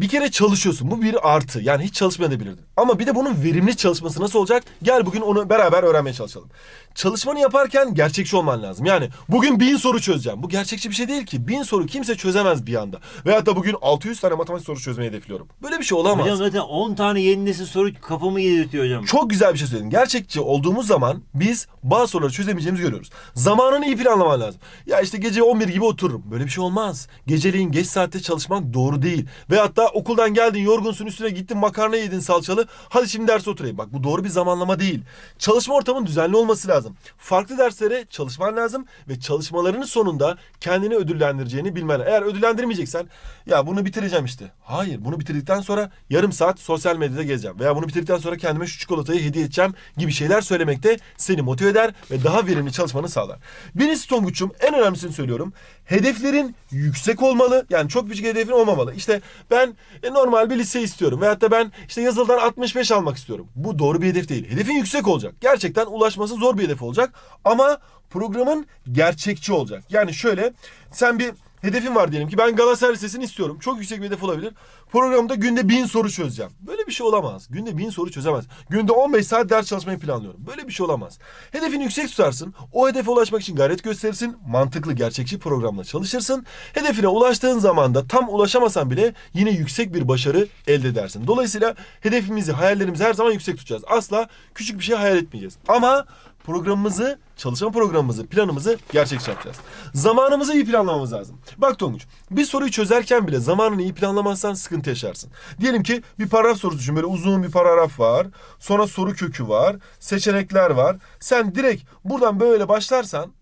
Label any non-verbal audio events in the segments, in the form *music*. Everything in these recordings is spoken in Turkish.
bir kere çalışıyorsun. Bu bir artı. Yani hiç çalışmayabilirdin. Ama bir de bunun verimli çalışması nasıl olacak? Gel bugün onu beraber öğrenmeye çalışalım. Çalışmanı yaparken gerçekçi olman lazım. Yani bugün bin soru çözeceğim. Bu gerçekçi bir şey değil ki. Bin soru kimse çözemez bir anda. Veyahut da bugün 600 tane matematik soru çözmeyi hedefliyorum. Böyle bir şey olamaz. Hocam zaten 10 tane yeni nesil soru kafamı yedirtiyor hocam. Çok güzel bir şey söyledin. Gerçekçi olduğumuz zaman biz bazı soruları çözemeyeceğimizi görüyoruz. Zamanını iyi planlaman lazım. Ya işte gece 11 gibi otururum. Böyle bir şey olmaz. Geceliğin geç saatte çalışmak doğru değil. Veyahut da okuldan geldin yorgunsun üstüne gittin makarna yedin salçalı. Hadi şimdi ders oturayım. Bak bu doğru bir zamanlama değil. Çalışma ortamın düzenli olması lazım. Farklı derslere çalışman lazım ve çalışmalarının sonunda kendini ödüllendireceğini bilmen. Eğer ödüllendirmeyeceksen ya bunu bitireceğim işte. Hayır bunu bitirdikten sonra yarım saat sosyal medyada gezeceğim. Veya bunu bitirdikten sonra kendime şu çikolatayı hediye edeceğim gibi şeyler söylemek de seni motive eder ve daha verimli çalışmanı sağlar. Birincisi Tonguç'um en önemlisini söylüyorum. Hedeflerin yüksek olmalı. Yani çok büyük hedefin olmamalı. İşte ben e, normal bir lise istiyorum. Veyahut da ben işte yazıldan 65 almak istiyorum. Bu doğru bir hedef değil. Hedefin yüksek olacak. Gerçekten ulaşması zor bir hedef olacak. Ama programın gerçekçi olacak. Yani şöyle sen bir hedefin var diyelim ki ben Galatasaray Lisesi'ni istiyorum. Çok yüksek bir hedef olabilir. Programda günde bin soru çözeceğim bir şey olamaz. Günde bin soru çözemez. Günde 15 saat ders çalışmayı planlıyorum. Böyle bir şey olamaz. Hedefini yüksek tutarsın. O hedefe ulaşmak için gayret gösterirsin. Mantıklı, gerçekçi programla çalışırsın. Hedefine ulaştığın zaman da tam ulaşamasan bile yine yüksek bir başarı elde edersin. Dolayısıyla hedefimizi, hayallerimizi her zaman yüksek tutacağız. Asla küçük bir şey hayal etmeyeceğiz. Ama programımızı, çalışma programımızı, planımızı gerçekçi yapacağız. Zamanımızı iyi planlamamız lazım. Bak Tonguç, bir soruyu çözerken bile zamanını iyi planlamazsan sıkıntı yaşarsın. Diyelim ki bir paragraf sorusu düşün. Böyle uzun bir paragraf var. Sonra soru kökü var. Seçenekler var. Sen direkt buradan böyle başlarsan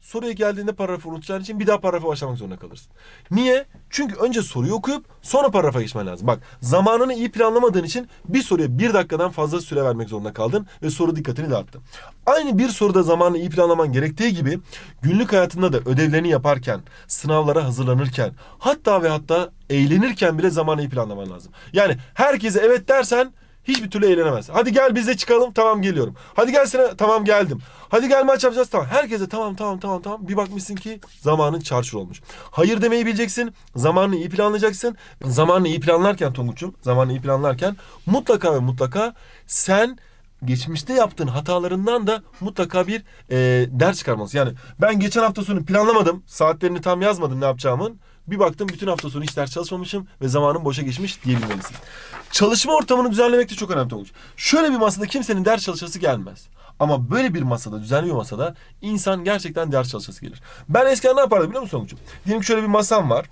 soruya geldiğinde paragrafı unutacağın için bir daha paragrafa başlamak zorunda kalırsın. Niye? Çünkü önce soruyu okuyup sonra paragrafa geçmen lazım. Bak zamanını iyi planlamadığın için bir soruya bir dakikadan fazla süre vermek zorunda kaldın ve soru dikkatini dağıttı. Aynı bir soruda zamanını iyi planlaman gerektiği gibi günlük hayatında da ödevlerini yaparken, sınavlara hazırlanırken hatta ve hatta eğlenirken bile zamanı iyi planlaman lazım. Yani herkese evet dersen Hiçbir türlü eğlenemez. Hadi gel bize çıkalım. Tamam geliyorum. Hadi gelsene. Tamam geldim. Hadi gel maç yapacağız. Tamam. Herkese tamam tamam tamam tamam. Bir bakmışsın ki zamanın çarçur olmuş. Hayır demeyi bileceksin. Zamanını iyi planlayacaksın. Zamanını iyi planlarken Tonguç'um. Zamanını iyi planlarken mutlaka ve mutlaka sen geçmişte yaptığın hatalarından da mutlaka bir e, ders çıkarmalısın. Yani ben geçen hafta sonu planlamadım. Saatlerini tam yazmadım ne yapacağımın. Bir baktım bütün hafta sonu hiç ders çalışmamışım ve zamanım boşa geçmiş diyebilmelisin. Çalışma ortamını düzenlemek de çok önemli olmuş. Şöyle bir masada kimsenin ders çalışası gelmez. Ama böyle bir masada, düzenli bir masada insan gerçekten ders çalışası gelir. Ben eskiden ne yapardım biliyor musun Sonucu? Diyelim ki şöyle bir masam var.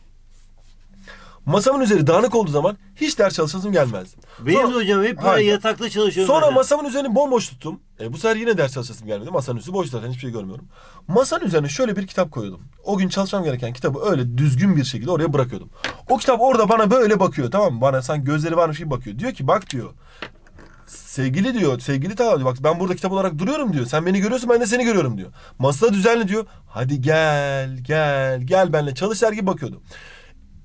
Masamın üzeri dağınık olduğu zaman hiç ders çalışasım gelmezdi. Benim sonra, hocam hep böyle hayır. yatakta çalışıyorum. Sonra ben. masamın üzerini bomboş tuttum. E, bu sefer yine ders çalışasım gelmedi. Masanın üstü boş zaten hiçbir şey görmüyorum. Masanın üzerine şöyle bir kitap koyuyordum. O gün çalışmam gereken kitabı öyle düzgün bir şekilde oraya bırakıyordum. O kitap orada bana böyle bakıyor tamam mı? Bana sanki gözleri varmış gibi bakıyor. Diyor ki bak diyor. Sevgili diyor, sevgili Talha diyor. Bak ben burada kitap olarak duruyorum diyor. Sen beni görüyorsun ben de seni görüyorum diyor. Masada düzenli diyor. Hadi gel, gel, gel benle çalış der gibi bakıyordu.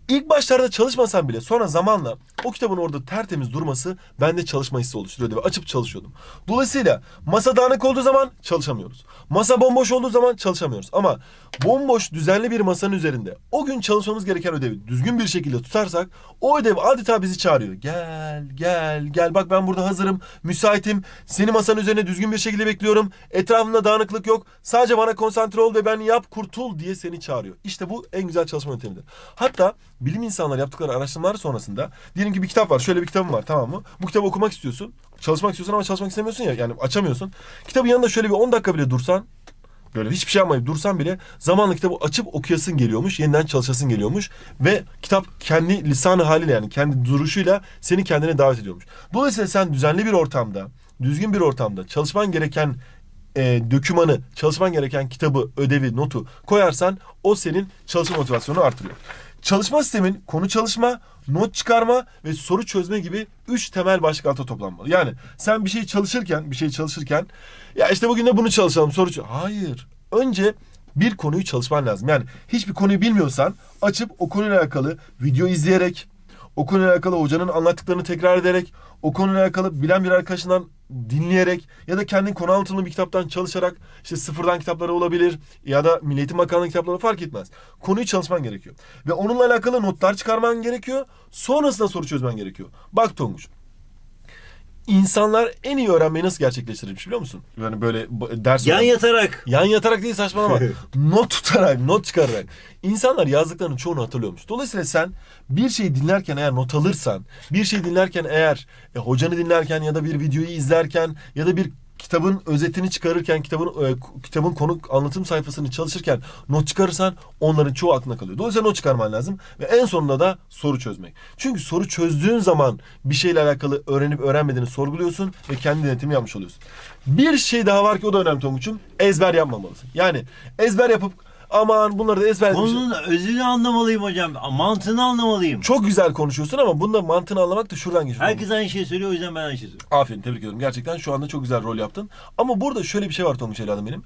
İlk başlarda çalışmasam bile sonra zamanla o kitabın orada tertemiz durması bende çalışma hissi oluşturuyordu ve açıp çalışıyordum. Dolayısıyla masa dağınık olduğu zaman çalışamıyoruz. Masa bomboş olduğu zaman çalışamıyoruz. Ama bomboş düzenli bir masanın üzerinde o gün çalışmamız gereken ödevi düzgün bir şekilde tutarsak o ödev adeta bizi çağırıyor. Gel gel gel bak ben burada hazırım müsaitim seni masanın üzerine düzgün bir şekilde bekliyorum. Etrafında dağınıklık yok sadece bana konsantre ol ve ben yap kurtul diye seni çağırıyor. İşte bu en güzel çalışma yöntemidir. Hatta bilim insanları yaptıkları araştırmalar sonrasında diyelim ki bir kitap var. Şöyle bir kitabım var tamam mı? Bu kitabı okumak istiyorsun. Çalışmak istiyorsun ama çalışmak istemiyorsun ya. Yani açamıyorsun. Kitabın yanında şöyle bir 10 dakika bile dursan böyle hiçbir şey yapmayıp dursan bile zamanla kitabı açıp okuyasın geliyormuş. Yeniden çalışasın geliyormuş. Ve kitap kendi lisanı haliyle yani kendi duruşuyla seni kendine davet ediyormuş. Dolayısıyla sen düzenli bir ortamda, düzgün bir ortamda çalışman gereken e, dökümanı, çalışman gereken kitabı, ödevi, notu koyarsan o senin çalışma motivasyonunu artırıyor. Çalışma sistemin konu çalışma, not çıkarma ve soru çözme gibi üç temel başlık alta toplanmalı. Yani sen bir şey çalışırken, bir şey çalışırken ya işte bugün de bunu çalışalım soru çö- Hayır. Önce bir konuyu çalışman lazım. Yani hiçbir konuyu bilmiyorsan açıp o konuyla alakalı video izleyerek, o konuyla alakalı hocanın anlattıklarını tekrar ederek, o konuyla alakalı bilen bir arkadaşından dinleyerek ya da kendin konu anlatımlı bir kitaptan çalışarak işte sıfırdan kitapları olabilir ya da Milli Eğitim Bakanlığı kitapları fark etmez. Konuyu çalışman gerekiyor. Ve onunla alakalı notlar çıkarman gerekiyor. Sonrasında soru çözmen gerekiyor. Bak Tonguç insanlar en iyi öğrenmeyi nasıl gerçekleştirirmiş biliyor musun? Yani böyle ders... Yan öğren... yatarak. Yan yatarak değil saçmalama. *laughs* not tutarak, not çıkararak. İnsanlar yazdıklarının çoğunu hatırlıyormuş. Dolayısıyla sen bir şeyi dinlerken eğer not alırsan, bir şeyi dinlerken eğer e, hocanı dinlerken ya da bir videoyu izlerken ya da bir kitabın özetini çıkarırken, kitabın e, kitabın konu anlatım sayfasını çalışırken not çıkarırsan onların çoğu aklına kalıyor. Dolayısıyla not çıkarman lazım ve en sonunda da soru çözmek. Çünkü soru çözdüğün zaman bir şeyle alakalı öğrenip öğrenmediğini sorguluyorsun ve kendi denetimi yapmış oluyorsun. Bir şey daha var ki o da önemli Tonguç'um. Ezber yapmamalısın. Yani ezber yapıp Aman bunları da ezberlemiş. Bunun özünü anlamalıyım hocam. Mantığını anlamalıyım. Çok güzel konuşuyorsun ama bunda mantığını anlamak da şuradan geçiyor. Herkes aynı şeyi söylüyor o yüzden ben aynı şeyi söylüyorum. Aferin tebrik ediyorum. Gerçekten şu anda çok güzel rol yaptın. Ama burada şöyle bir şey var Tonguç evladım benim.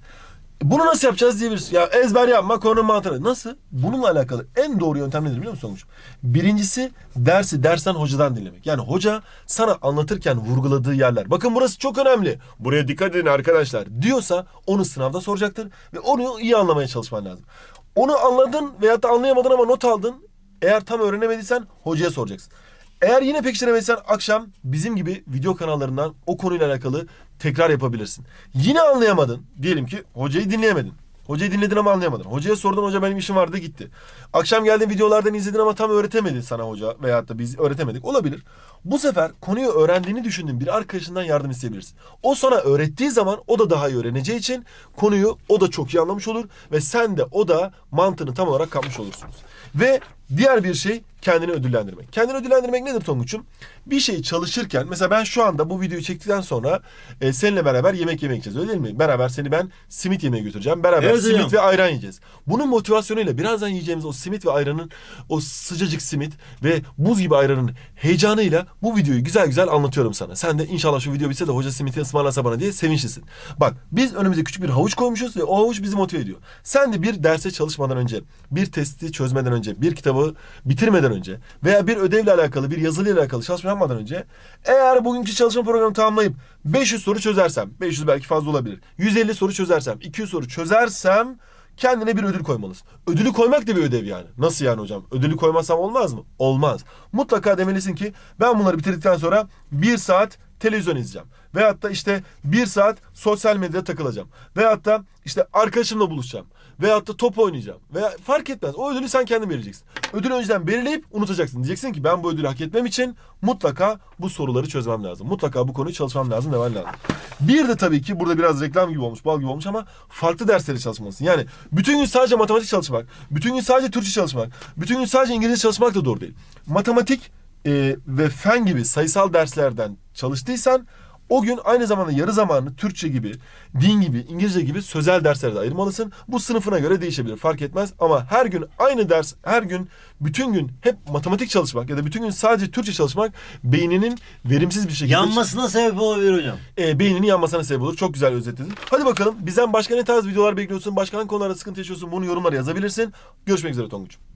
Bunu nasıl yapacağız diyebiliriz. Ya ezber yapma konu mantarı. Nasıl? Bununla alakalı en doğru yöntem nedir biliyor musun Birincisi dersi dersen hocadan dinlemek. Yani hoca sana anlatırken vurguladığı yerler. Bakın burası çok önemli. Buraya dikkat edin arkadaşlar diyorsa onu sınavda soracaktır. Ve onu iyi anlamaya çalışman lazım. Onu anladın veyahut da anlayamadın ama not aldın. Eğer tam öğrenemediysen hocaya soracaksın. Eğer yine pekiştiremezsen akşam bizim gibi video kanallarından o konuyla alakalı tekrar yapabilirsin. Yine anlayamadın. Diyelim ki hocayı dinleyemedin. Hocayı dinledin ama anlayamadın. Hocaya sordun hoca benim işim vardı gitti. Akşam geldin videolardan izledin ama tam öğretemedin sana hoca veyahut da biz öğretemedik. Olabilir. Bu sefer konuyu öğrendiğini düşündüğün bir arkadaşından yardım isteyebilirsin. O sana öğrettiği zaman o da daha iyi öğreneceği için konuyu o da çok iyi anlamış olur ve sen de o da mantığını tam olarak kapmış olursunuz. Ve diğer bir şey kendini ödüllendirmek. Kendini ödüllendirmek nedir Tonguç'um? Bir şeyi çalışırken mesela ben şu anda bu videoyu çektikten sonra e, seninle beraber yemek yemek yiyeceğiz öyle değil mi? Beraber seni ben simit yemeye götüreceğim. Beraber evet, simit hocam. ve ayran yiyeceğiz. Bunun motivasyonuyla birazdan yiyeceğimiz o simit ve ayranın o sıcacık simit ve buz gibi ayranın heyecanıyla bu videoyu güzel güzel anlatıyorum sana. Sen de inşallah şu video bitse de hoca Smith'in ısmarlasa bana diye sevinçlisin. Bak biz önümüze küçük bir havuç koymuşuz ve o havuç bizi motive ediyor. Sen de bir derse çalışmadan önce, bir testi çözmeden önce, bir kitabı bitirmeden önce veya bir ödevle alakalı, bir yazılıyla alakalı çalışma yapmadan önce eğer bugünkü çalışma programı tamamlayıp 500 soru çözersem, 500 belki fazla olabilir. 150 soru çözersem, 200 soru çözersem kendine bir ödül koymalısın. Ödülü koymak da bir ödev yani. Nasıl yani hocam? Ödülü koymazsam olmaz mı? Olmaz. Mutlaka demelisin ki ben bunları bitirdikten sonra bir saat televizyon izleyeceğim. Veyahut da işte bir saat sosyal medyada takılacağım. Veyahut da işte arkadaşımla buluşacağım. Veyahut da top oynayacağım. Veya fark etmez. O ödülü sen kendin vereceksin. Ödülü önceden belirleyip unutacaksın. Diyeceksin ki ben bu ödülü hak etmem için mutlaka bu soruları çözmem lazım. Mutlaka bu konuyu çalışmam lazım demen lazım. Bir de tabii ki burada biraz reklam gibi olmuş, bal gibi olmuş ama farklı dersleri çalışmalısın. Yani bütün gün sadece matematik çalışmak, bütün gün sadece Türkçe çalışmak, bütün gün sadece İngilizce çalışmak da doğru değil. Matematik e, ve fen gibi sayısal derslerden çalıştıysan o gün aynı zamanda yarı zamanlı Türkçe gibi, din gibi, İngilizce gibi sözel derslere de ayırmalısın. Bu sınıfına göre değişebilir fark etmez ama her gün aynı ders, her gün bütün gün hep matematik çalışmak ya da bütün gün sadece Türkçe çalışmak beyninin verimsiz bir şekilde... Yanmasına sebep olabilir hocam. E, beyninin yanmasına sebep olur. Çok güzel özetledin. Hadi bakalım bizden başka ne tarz videolar bekliyorsun, başka hangi konularda sıkıntı yaşıyorsun bunu yorumlara yazabilirsin. Görüşmek üzere Tonguç.